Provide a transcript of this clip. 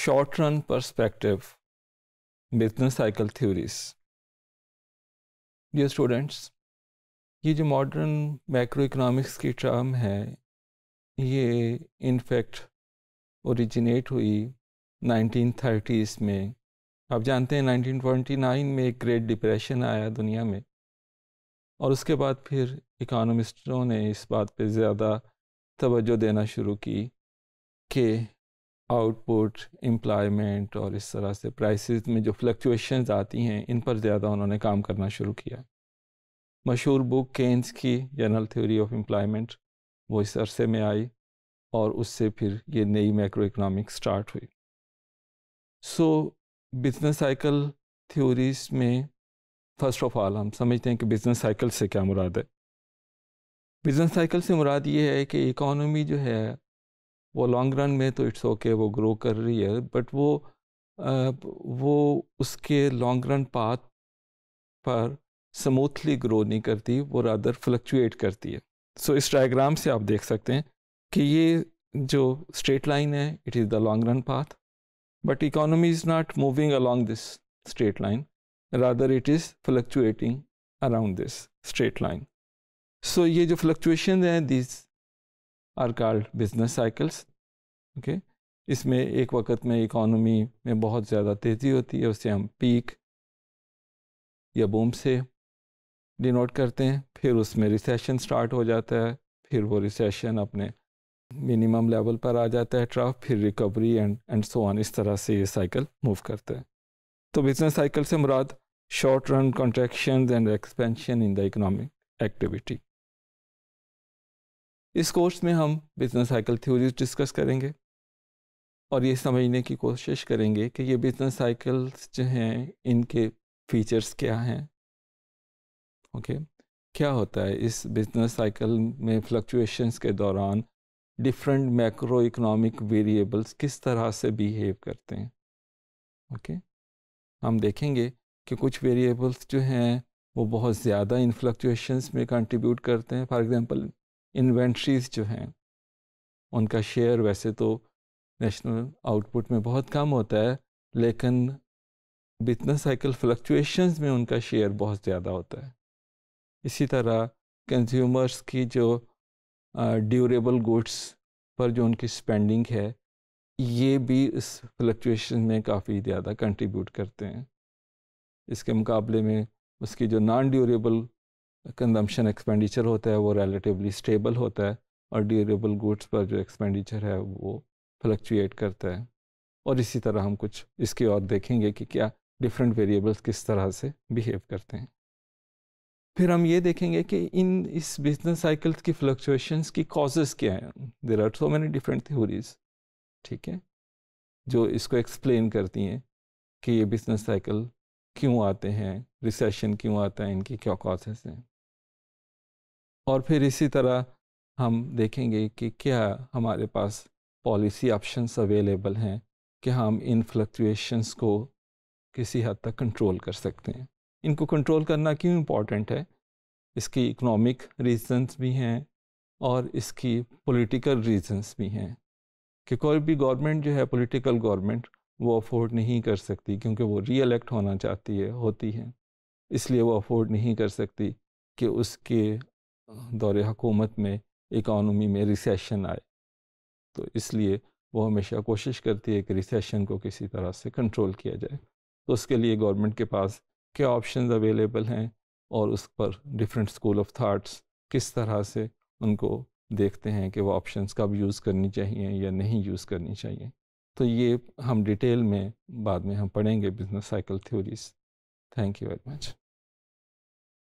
short run perspective business cycle theories dear students ये जो modern macro economics की term है ये इनफैक्ट ओरिजिनेट हुई 1930s में आप जानते हैं 1929 में एक ग्रेट डिप्रेशन आया दुनिया में और उसके बाद फिर इकोनॉमिस्टों ने इस बात पे ज़्यादा तवज्जो देना शुरू की कि आउटपुट एम्प्लॉयमेंट और इस तरह से प्राइसेस में जो फ्लक्चुएशंस आती हैं इन पर ज़्यादा उन्होंने काम करना शुरू किया मशहूर बुक केन्स की जनरल थ्योरी ऑफ एम्प्लॉयमेंट वो इस अरसे में आई और उससे फिर ये नई मैक्रो इकनॉमिक स्टार्ट हुई सो बिजनेस साइकिल थ्योरीज में फर्स्ट ऑफ ऑल हम समझते हैं कि बिज़नेस साइकिल से क्या मुराद है बिज़नेस साइकिल से मुराद ये है कि इकोनॉमी जो है वो लॉन्ग रन में तो इट्स ओके वो ग्रो कर रही है बट वो वो उसके लॉन्ग रन पाथ पर स्मूथली ग्रो नहीं करती वो रादर फ्लक्चुएट करती है सो इस डायग्राम से आप देख सकते हैं कि ये जो स्ट्रेट लाइन है it is the long run path but economy is not moving along this straight line rather it is fluctuating around this straight line so ये जो फ्लक्चुएशन हैं this are called business cycles okay इसमें एक वक्त में economy में बहुत ज़्यादा तेज़ी होती है उसे हम पीक या बूम से डिनोट करते हैं फिर उसमें रिसेशन स्टार्ट हो जाता है फिर वो रिसेशन अपने मिनिमम लेवल पर आ जाता है ट्रफ फिर recovery and and so on इस तरह से ये साइकिल मूव करता है तो बिजनेस साइकिल से मुराद short run contraction and expansion in the economic activity इस कोर्स में हम बिजनेस साइकिल थ्योरीज डिस्कस करेंगे और ये समझने की कोशिश करेंगे कि ये बिजनेस साइकिल्स जो हैं इनके फीचर्स क्या हैं ओके okay? क्या होता है इस बिजनेस साइकिल में फ्लक्चुएशंस के दौरान डिफरेंट मैक्रो इकोनॉमिक वेरिएबल्स किस तरह से बिहेव करते हैं ओके okay? हम देखेंगे कि कुछ वेरिएबल्स जो हैं वो बहुत ज़्यादा इन फ्लक्चुएशंस में कंट्रीब्यूट करते हैं फॉर एग्जांपल इन्वेंट्रीज जो हैं उनका शेयर वैसे तो नेशनल आउटपुट में बहुत कम होता है लेकिन बिजनेस साइकिल फ्लक्चुएशंस में उनका शेयर बहुत ज़्यादा होता है इसी तरह कंज्यूमर्स की जो ड्यूरेबल गुड्स पर जो उनकी स्पेंडिंग है ये भी इस फ्लक्चुएशन में काफ़ी ज़्यादा कंट्रीब्यूट करते हैं इसके मुकाबले में उसकी जो नॉन ड्यूरेबल कंजम्पशन एक्सपेंडिचर होता है वो रिलेटिवली स्टेबल होता है और ड्यूरेबल गुड्स पर जो एक्सपेंडिचर है वो फ्लक्चुएट करता है और इसी तरह हम कुछ इसके और देखेंगे कि क्या डिफरेंट वेरिएबल्स किस तरह से बिहेव करते हैं फिर हम ये देखेंगे कि इन इस बिजनेस साइकिल्स की फ्लक्चुएशंस की कॉजेज़ क्या हैं there are so many different theories ठीक है जो इसको एक्सप्लेन करती हैं कि ये बिजनेस साइकिल क्यों आते हैं रिसेशन क्यों आता है इनकी क्या कॉजेज़ हैं और फिर इसी तरह हम देखेंगे कि क्या हमारे पास पॉलिसी ऑप्शंस अवेलेबल हैं कि हम इन फ्लक्चुएशंस को किसी हद तक कंट्रोल कर सकते हैं इनको कंट्रोल करना क्यों इम्पॉर्टेंट है इसकी इकोनॉमिक रीजंस भी हैं और इसकी पॉलिटिकल रीजंस भी हैं कि कोई भी गवर्नमेंट जो है पॉलिटिकल गवर्नमेंट वो अफोर्ड नहीं कर सकती क्योंकि वो री एलेक्ट होना चाहती है होती है इसलिए वो अफोर्ड नहीं कर सकती कि उसके दौर हकूमत में इकानमी में रिसेशन आए तो इसलिए वो हमेशा कोशिश करती है कि रिसेशन को किसी तरह से कंट्रोल किया जाए तो उसके लिए गवर्नमेंट के पास क्या ऑप्शन अवेलेबल हैं और उस पर डिफरेंट स्कूल ऑफ थाट्स किस तरह से उनको देखते हैं कि वो ऑप्शन कब यूज़ करनी चाहिए या नहीं यूज़ करनी चाहिए तो ये हम डिटेल में बाद में हम पढ़ेंगे business cycle theories thank you very much